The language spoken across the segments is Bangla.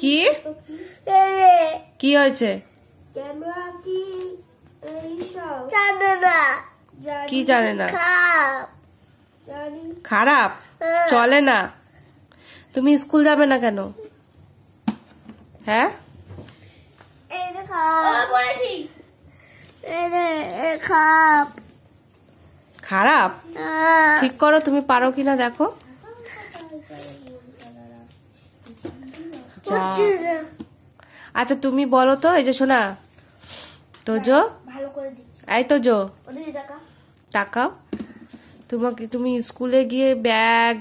কি কি হয়েছে কি জানে না খারাপ হ্যাঁ। চলে না তুমি স্কুল যাবে না কেন হ্যাঁ খারাপ হ্যাঁ। ঠিক করো তুমি পারো কিনা দেখো আচ্ছা।, আচ্ছা তুমি বলো তো এই যে শোনা তোজো এই তোজো টাকাও তোমাকে তুমি স্কুলে গিয়ে ব্যাগ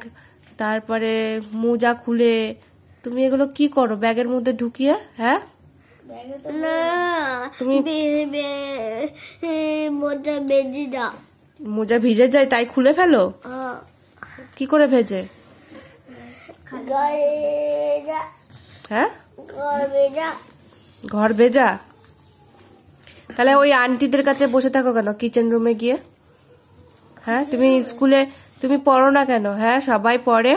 তারপরে মোজা খুলে তুমি এগুলো কি করো ব্যাগের মধ্যে ঢুকিয়ে হ্যাঁ মোজা ভিজে যায় তাই খুলে ফেলো কি করে ভেজে হ্যাঁ ঘর ভেজা তাহলে ওই আন্টিদের কাছে বসে থাকো কেন কিচেন রুমে গিয়ে হ্যাঁ তুমি স্কুলে তুমি পড়ো না কেন হ্যাঁ সবাই পড়ে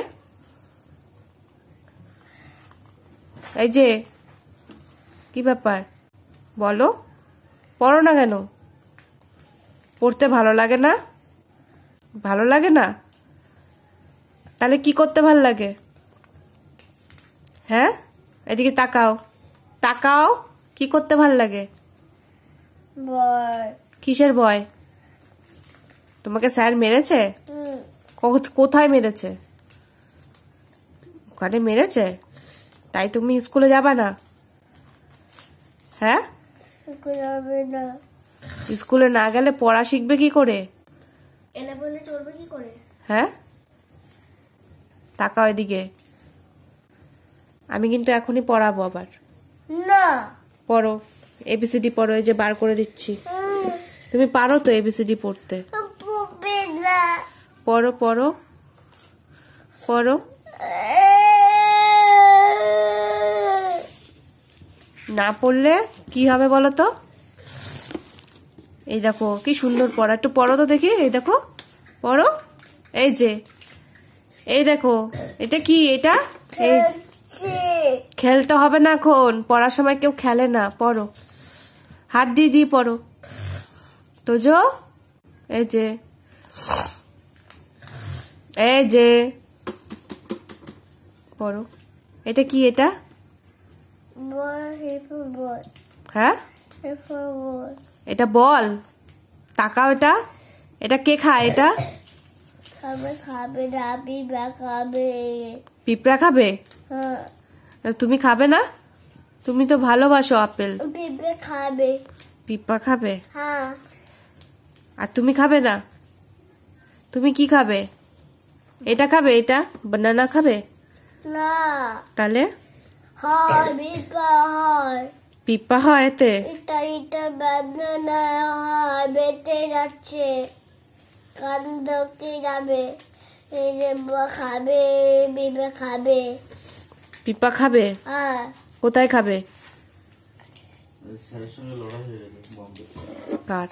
এই যে কি ব্যাপার বলো পড়ো না কেন পড়তে ভালো লাগে না ভালো লাগে না তাহলে কি করতে ভাল লাগে হ্যাঁ এদিকে তাকাও তাকাও কি করতে ভাল লাগে কিসের ভয় তোমাকে স্যার মেরেছে কোথায় মেরেছে ওখানে মেরেছে তাই তুমি স্কুলে যাবা না হ্যাঁ স্কুলে না গেলে পড়া শিখবে কি করে হ্যাঁ তাকাও এদিকে আমি কিন্তু এখনই পড়াবো আবার না পড়ো এবিসিডি পড়ো এই যে বার করে দিচ্ছি তুমি পারো তো এবিসিডি পড়তে পড়ো পড়ো পড়ো না পড়লে কি হবে বলো তো এই দেখো কি সুন্দর পড়া একটু পড়ো তো দেখি এই দেখো পড়ো এই যে এই দেখো এটা কি এটা এই খেলতে হবে না এখন পড়ার সময় কেউ খেলে না পড়ো হাত দিয়ে দিয়ে পড়ো তোজো এই যে এই যে পড়ো এটা কি এটা হ্যাঁ এটা বল তাকাও এটা এটা কে খায় এটা খাবে খাবে খাবে পিঁপড়া খাবে হ্যাঁ। তুমি খাবে না তুমি তো ভালোবাসো আপেল পিঁপড়া খাবে পিঁপড়া খাবে হ্যাঁ। আর তুমি খাবে না তুমি কি খাবে এটা খাবে এটা বানানা খাবে না তাহলে পিপা হয় এতে এটা এটা বানানা হয় বেটে যাচ্ছে কান্দ কে যাবে খাবে পিঁপে খাবে পিপা খাবে হ্যাঁ কোথায় খাবে কার